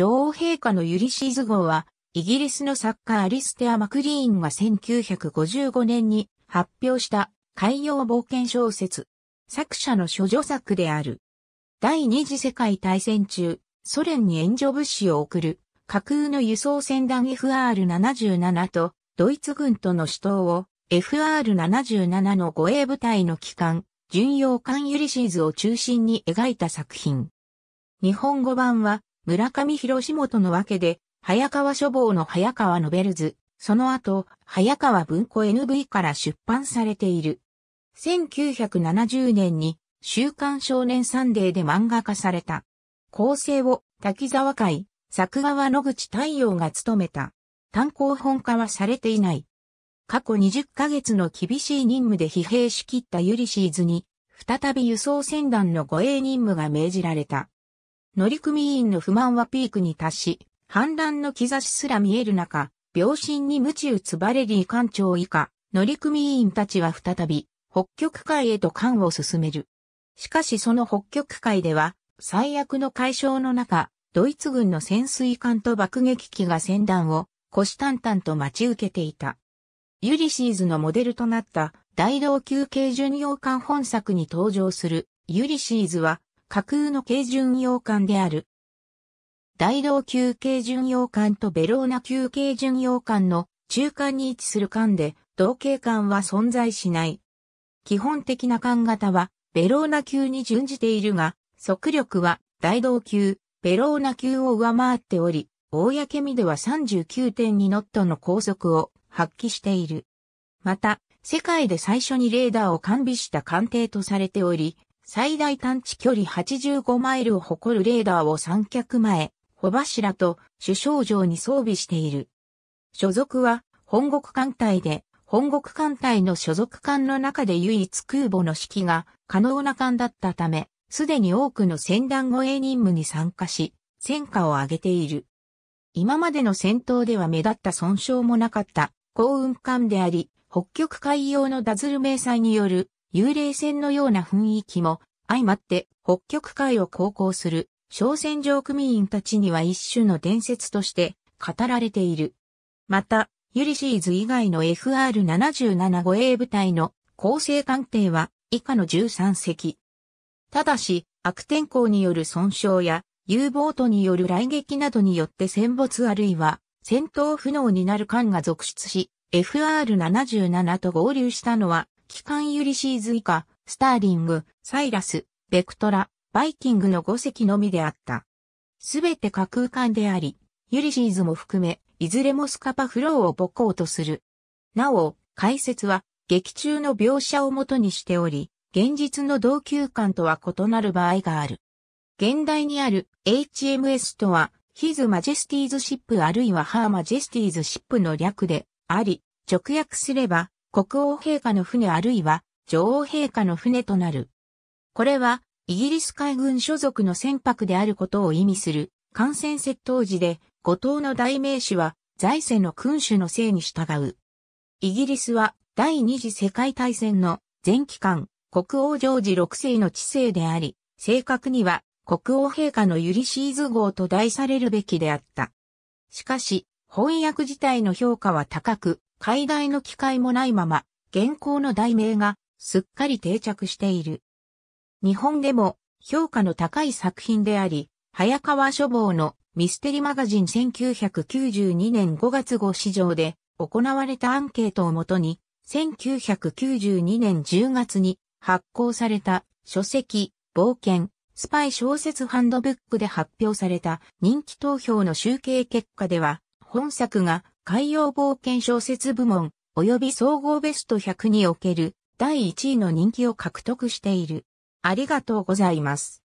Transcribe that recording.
女王陛下のユリシーズ号は、イギリスの作家アリステア・マクリーンが1955年に発表した海洋冒険小説。作者の諸女作である。第二次世界大戦中、ソ連に援助物資を送る架空の輸送船団 FR77 とドイツ軍との死闘を FR77 の護衛部隊の機関、巡洋艦ユリシーズを中心に描いた作品。日本語版は村上広元のわけで、早川書房の早川ノベルズ、その後、早川文庫 NV から出版されている。1970年に、週刊少年サンデーで漫画化された。構成を滝沢会、作画は野口太陽が務めた。単行本化はされていない。過去20ヶ月の厳しい任務で疲弊しきったユリシーズに、再び輸送船団の護衛任務が命じられた。乗組員の不満はピークに達し、反乱の兆しすら見える中、病心に鞭打つバレリー艦長以下、乗組員たちは再び、北極海へと艦を進める。しかしその北極海では、最悪の解消の中、ドイツ軍の潜水艦と爆撃機が船団を、虎視眈々と待ち受けていた。ユリシーズのモデルとなった、大道級軽巡洋艦本作に登場する、ユリシーズは、架空の軽巡洋艦である。大道級軽巡洋艦とベローナ級軽巡洋艦の中間に位置する艦で、同型艦は存在しない。基本的な艦型は、ベローナ級に準じているが、速力は大道級、ベローナ級を上回っており、公見では39.2ノットの高速を発揮している。また、世界で最初にレーダーを完備した艦艇とされており、最大探知距離85マイルを誇るレーダーを三脚前、帆柱と首相城に装備している。所属は本国艦隊で、本国艦隊の所属艦の中で唯一空母の指揮が可能な艦だったため、すでに多くの戦団護衛任務に参加し、戦果を上げている。今までの戦闘では目立った損傷もなかった、幸運艦であり、北極海洋のダズル迷彩による幽霊船のような雰囲気も相まって北極海を航行する商船上組員たちには一種の伝説として語られている。また、ユリシーズ以外の FR77 護衛部隊の構成艦艇は以下の13隻。ただし、悪天候による損傷や U ボートによる雷撃などによって戦没あるいは戦闘不能になる艦が続出し、FR77 と合流したのは機関ユリシーズ以下、スターリング、サイラス、ベクトラ、バイキングの5隻のみであった。すべて架空艦であり、ユリシーズも含め、いずれもスカパフローを母港とする。なお、解説は、劇中の描写をもとにしており、現実の同級感とは異なる場合がある。現代にある HMS とは、His Majesty's Ship あるいは Her Majesty's Ship の略であり、直訳すれば国王陛下の船あるいは女王陛下の船となる。これは、イギリス海軍所属の船舶であることを意味する、艦船窃盗時で、五島の代名詞は、財政の君主のせいに従う。イギリスは、第二次世界大戦の前期間、国王ジョージ6世の治世であり、正確には、国王陛下のユリシーズ号と題されるべきであった。しかし、翻訳自体の評価は高く、解題の機会もないまま、現行の題名がすっかり定着している。日本でも評価の高い作品であり、早川書房のミステリマガジン1992年5月号市場で行われたアンケートをもとに、1992年10月に発行された書籍、冒険、スパイ小説ハンドブックで発表された人気投票の集計結果では、本作が海洋冒険小説部門、及び総合ベスト100における第1位の人気を獲得している。ありがとうございます。